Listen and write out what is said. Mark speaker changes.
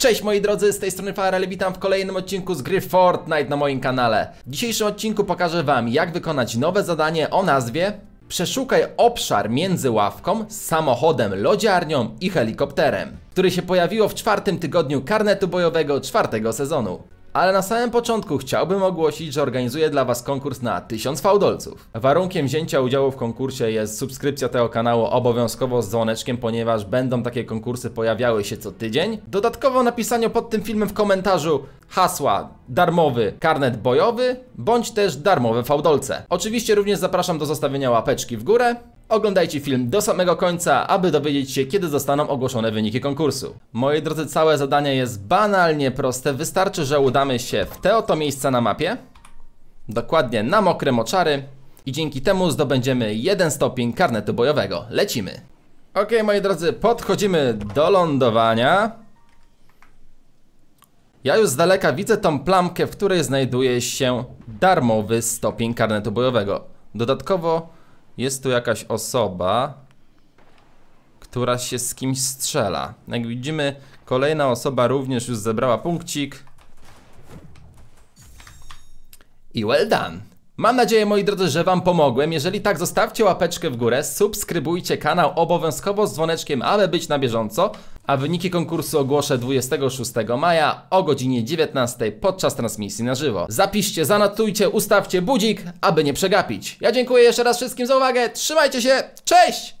Speaker 1: Cześć moi drodzy, z tej strony Farel, witam w kolejnym odcinku z gry Fortnite na moim kanale. W dzisiejszym odcinku pokażę Wam, jak wykonać nowe zadanie o nazwie Przeszukaj obszar między ławką, samochodem, lodziarnią i helikopterem, który się pojawiło w czwartym tygodniu karnetu bojowego czwartego sezonu. Ale na samym początku chciałbym ogłosić, że organizuję dla Was konkurs na 1000 fałdolców. Warunkiem wzięcia udziału w konkursie jest subskrypcja tego kanału obowiązkowo z dzwoneczkiem, ponieważ będą takie konkursy pojawiały się co tydzień. Dodatkowo napisanie pod tym filmem w komentarzu hasła darmowy karnet bojowy, bądź też darmowe fałdolce. Oczywiście również zapraszam do zostawienia łapeczki w górę Oglądajcie film do samego końca, aby dowiedzieć się, kiedy zostaną ogłoszone wyniki konkursu. Moi drodzy, całe zadanie jest banalnie proste. Wystarczy, że udamy się w te oto miejsca na mapie, dokładnie na mokre moczary i dzięki temu zdobędziemy jeden stopień karnetu bojowego. Lecimy! Ok, moi drodzy, podchodzimy do lądowania. Ja już z daleka widzę tą plamkę, w której znajduje się darmowy stopień karnetu bojowego. Dodatkowo jest tu jakaś osoba, która się z kimś strzela. Jak widzimy, kolejna osoba również już zebrała punkcik. I well done! Mam nadzieję, moi drodzy, że wam pomogłem. Jeżeli tak, zostawcie łapeczkę w górę, subskrybujcie kanał obowiązkowo z dzwoneczkiem, aby być na bieżąco a wyniki konkursu ogłoszę 26 maja o godzinie 19 podczas transmisji na żywo. Zapiszcie, zanotujcie, ustawcie budzik, aby nie przegapić. Ja dziękuję jeszcze raz wszystkim za uwagę, trzymajcie się, cześć!